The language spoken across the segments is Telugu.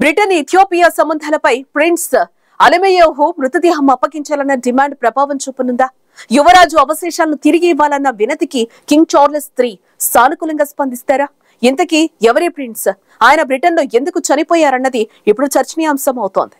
బ్రిటన్ ఇథియోపియా సంబంధాలపై ప్రిన్స్ అలమేయోహు మృతదేహం అప్పగించాలన్న డిమాండ్ ప్రభావం చూపనుందా యువరాజు అవశేషాలను తిరిగి ఇవ్వాలన్న వినతికి కింగ్ చార్లెస్ త్రీ సానుకూలంగా స్పందిస్తారా ఇంతకీ ఎవరే ప్రిన్స్ ఆయన బ్రిటన్లో ఎందుకు చనిపోయారన్నది ఇప్పుడు చర్చనీయాంశం అవుతోంది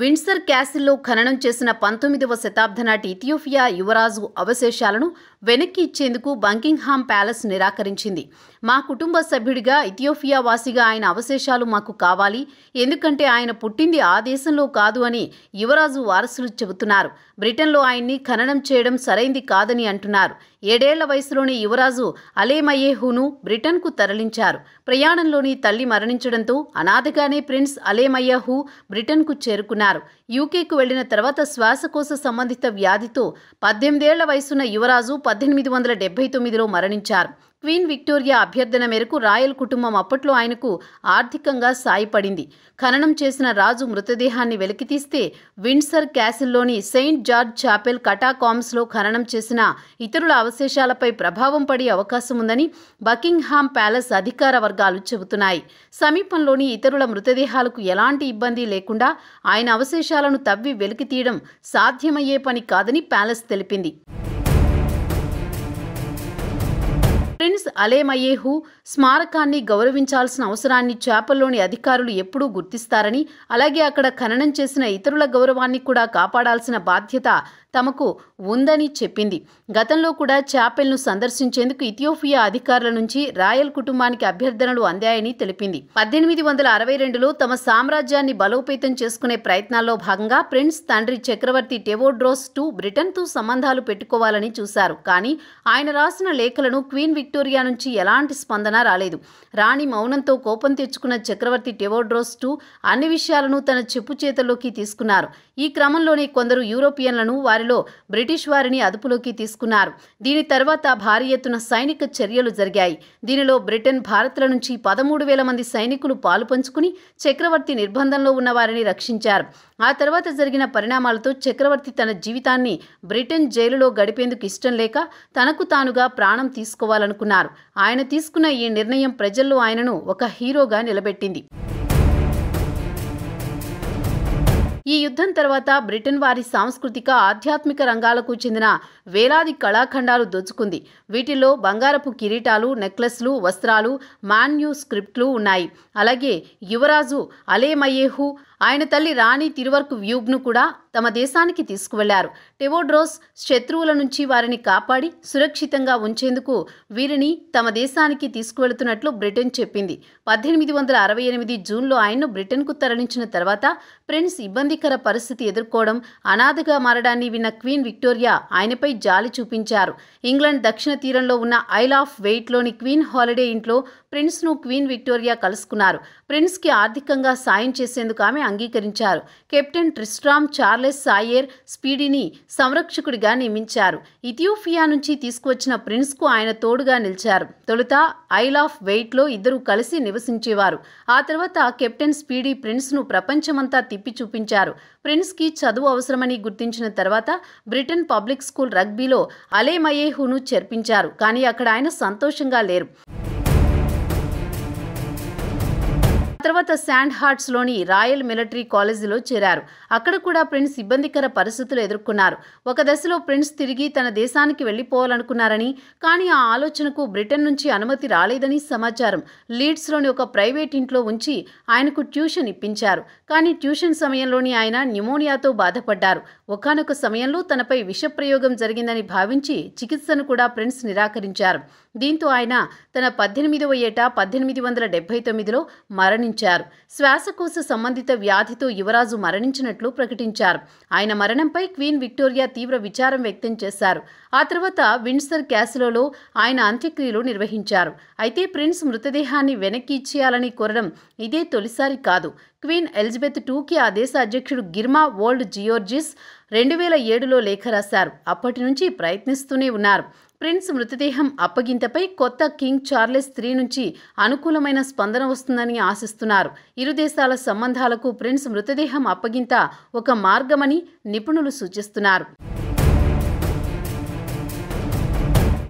విండ్సర్ క్యాసిల్లో ఖననం చేసిన పంతొమ్మిదవ శతాబ్ద నాటి ఇథియోఫియా యువరాజు అవశేషాలను వెనక్కి ఇచ్చేందుకు బంకింగ్హామ్ ప్యాలెస్ నిరాకరించింది మా కుటుంబ సభ్యుడిగా ఇథియోఫియా వాసిగా ఆయన అవశేషాలు మాకు కావాలి ఎందుకంటే ఆయన పుట్టింది ఆ దేశంలో కాదు అని యువరాజు వారసులు చెబుతున్నారు బ్రిటన్లో ఆయన్ని ఖననం చేయడం సరైంది కాదని అంటున్నారు ఏడేళ్ల వయసులోని యువరాజు అలేమయ్యేహును బ్రిటన్కు తరలించారు ప్రయాణంలోని తల్లి మరణించడంతో అనాథగానే ప్రిన్స్ అలేమయ్యహు బ్రిటన్కు చేరుకున్నారు యూకేకు వెళ్లిన తర్వాత శ్వాసకోశ సంబంధిత వ్యాధితో పద్దెనిమిదేళ్ల వయసున్న యువరాజు పద్దెనిమిది వందల డెబ్బై తొమ్మిదిలో మరణించారు క్వీన్ విక్టోరియా అభ్యర్థన మేరకు రాయల్ కుటుంబం అప్పట్లో ఆయనకు ఆర్థికంగా సాయపడింది ఖననం చేసిన రాజు మృతదేహాన్ని వెలికితీస్తే విండ్సర్ క్యాసిల్లోని సెయింట్ జార్జ్ చాపెల్ కటాకామ్స్లో ఖననం చేసిన ఇతరుల అవశేషాలపై ప్రభావం పడే అవకాశం ఉందని బకింగ్హామ్ ప్యాలెస్ అధికార వర్గాలు చెబుతున్నాయి సమీపంలోని ఇతరుల మృతదేహాలకు ఎలాంటి ఇబ్బంది లేకుండా ఆయన అవశేషాలను తవ్వి వెలికితీయడం సాధ్యమయ్యే పని కాదని ప్యాలెస్ తెలిపింది ఫ్రెండ్స్ అలేమయేహు స్మారకాన్ని గౌరవించాల్సిన అవసరాన్ని చేపల్లోని అధికారులు ఎప్పుడూ గుర్తిస్తారని అలాగే అక్కడ ఖననం చేసిన ఇతరుల గౌరవాన్ని కూడా కాపాడాల్సిన బాధ్యత తమకు ఉందని చెప్పింది గతంలో కూడా చాపెల్ను సందర్శించేందుకు ఇథియోపియా అధికారుల నుంచి రాయల్ కుటుంబానికి అభ్యర్థనలు అందాయని తెలిపింది పద్దెనిమిది వందల అరవై రెండులో తమ సామ్రాజ్యాన్ని బలోపేతం చేసుకునే ప్రయత్నాల్లో భాగంగా ప్రిన్స్ తండ్రి చక్రవర్తి టెవోడ్రోస్ టు బ్రిటన్తో సంబంధాలు పెట్టుకోవాలని చూశారు కానీ ఆయన రాసిన లేఖలను క్వీన్ విక్టోరియా నుంచి ఎలాంటి స్పందన రాలేదు రాణి మౌనంతో కోపం తెచ్చుకున్న చక్రవర్తి టెవోడ్రోస్ టు అన్ని విషయాలను తన చెప్పు చేతల్లోకి తీసుకున్నారు ఈ క్రమంలోనే కొందరు యూరోపియన్లను వారిలో బ్రిటిష్ వారిని అదుపులోకి తీసుకున్నారు దీని తర్వాత భారీ ఎత్తున సైనిక చర్యలు జరిగాయి దీనిలో బ్రిటన్ భారత్ల నుంచి పదమూడు వేల మంది సైనికులు పాలుపంచుకుని చక్రవర్తి నిర్బంధంలో ఉన్న వారిని రక్షించారు ఆ తర్వాత జరిగిన పరిణామాలతో చక్రవర్తి తన జీవితాన్ని బ్రిటన్ జైలులో గడిపేందుకు ఇష్టం లేక తనకు తానుగా ప్రాణం తీసుకోవాలనుకున్నారు ఆయన తీసుకున్న ఈ నిర్ణయం ప్రజల్లో ఆయనను ఒక హీరోగా నిలబెట్టింది ఈ యుద్ధం తర్వాత బ్రిటన్ వారి సాంస్కృతిక ఆధ్యాత్మిక రంగాలకు చెందిన వేలాది కళాఖండాలు దోచుకుంది వీటిలో బంగారపు కిరీటాలు నెక్లెస్లు వస్త్రాలు మాన్యూ స్క్రిప్ట్లు ఉన్నాయి అలాగే యువరాజు అలేమయేహు ఆయన తల్లి రాణి తిరువర్కు వ్యూబ్ను కూడా తమ దేశానికి తీసుకువెళ్లారు టెవోడ్రోస్ శత్రువుల నుంచి వారిని కాపాడి సురక్షితంగా ఉంచేందుకు వీరిని తమ దేశానికి తీసుకువెళుతున్నట్లు బ్రిటన్ చెప్పింది పద్దెనిమిది వందల అరవై ఎనిమిది జూన్లో ఆయన్ను బ్రిటన్కు తరలించిన తర్వాత ప్రిన్స్ ఇబ్బంది ఇబ్బందికర పరిస్థితి ఎదుర్కోవడం అనాథగా మారడాన్ని విన్న క్వీన్ విక్టోరియా ఆయనపై జాలి చూపించారు ఇంగ్లాండ్ దక్షిణ తీరంలో ఉన్న ఐల్ ఆఫ్ వెయిట్లోని క్వీన్ హాలిడే ఇంట్లో ప్రిన్స్ను క్వీన్ విక్టోరియా కలుసుకున్నారు ప్రిన్స్కి ఆర్థికంగా సాయం చేసేందుకు ఆమె అంగీకరించారు కెప్టెన్ ట్రిస్ట్రామ్ చార్లెస్ సాయేర్ స్పీడీని సంరక్షకుడిగా నియమించారు ఇథియోపియా నుంచి తీసుకువచ్చిన ప్రిన్స్కు ఆయన తోడుగా నిలిచారు తొలుత ఐల్ ఆఫ్ వెయిట్లో ఇద్దరు కలిసి నివసించేవారు ఆ తర్వాత కెప్టెన్ స్పీడీ ప్రిన్స్ను ప్రపంచమంతా తిప్పి చూపించారు చేశారు ప్రిన్స్కి చదువు అవసరమని గుర్తించిన తర్వాత బ్రిటన్ పబ్లిక్ స్కూల్ రగ్బీలో అలే మయేహును చేర్పించారు కానీ అక్కడ ఆయన సంతోషంగా లేరు తర్వాత శాండ్ హార్ట్స్లోని రాయల్ మిలిటరీ కాలేజీలో చేరారు అక్కడ కూడా ప్రిన్స్ ఇబ్బందికర పరిస్థితులు ఎదుర్కొన్నారు ఒక దశలో ప్రిన్స్ తిరిగి తన దేశానికి వెళ్ళిపోవాలనుకున్నారని కానీ ఆ ఆలోచనకు బ్రిటన్ నుంచి అనుమతి రాలేదని సమాచారం లీడ్స్లోని ఒక ప్రైవేట్ ఇంట్లో ఉంచి ఆయనకు ట్యూషన్ ఇప్పించారు కానీ ట్యూషన్ సమయంలోని ఆయన న్యూమోనియాతో బాధపడ్డారు ఒకనొక సమయంలో తనపై విషప్రయోగం జరిగిందని భావించి చికిత్సను కూడా ప్రిన్స్ నిరాకరించారు దీంతో ఆయన తన పద్దెనిమిదవ ఏటా పద్దెనిమిది వందల డెబ్బై తొమ్మిదిలో మరణించారు ప్రకటించారు శ్వాసకోశ సంబంధిత వ్యాధితో యువరాజు మరణించినట్లు ప్రకటించారు ఆయన మరణంపై క్వీన్ విక్టోరియా తీవ్ర విచారం వ్యక్తం చేశారు ఆ తర్వాత విండ్సర్ క్యాసిలోలో ఆయన అంత్యక్రియలు నిర్వహించారు అయితే ప్రిన్స్ మృతదేహాన్ని వెనక్కి ఇచ్చేయాలని కోరడం ఇదే తొలిసారి కాదు క్వీన్ ఎలిజబెత్ టూకి ఆ దేశ అధ్యక్షుడు గిర్మా ఓల్డ్ జియోర్జిస్ రెండు వేల ఏడులో లేఖ రాశారు అప్పటి నుంచి ప్రయత్నిస్తూనే ఉన్నారు ప్రిన్స్ మృతదేహం అప్పగింతపై కొత్త కింగ్ చార్లెస్ స్త్రీ నుంచి అనుకూలమైన స్పందన వస్తుందని ఆశిస్తున్నారు ఇరు దేశాల సంబంధాలకు ప్రిన్స్ మృతదేహం అప్పగింత ఒక మార్గమని నిపుణులు సూచిస్తున్నారు